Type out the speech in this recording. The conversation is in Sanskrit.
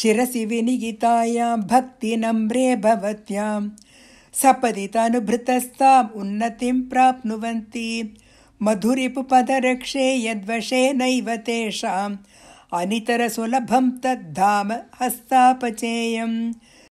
शिरसि विनियितायां भक्तिनम्रे भवत्यां सपदि तनुभृतस्ताम् उन्नतिं प्राप्नुवन्ति यद्वशे नैव तेषाम् अनितरसुलभं तद्धाम हस्तापचेयम्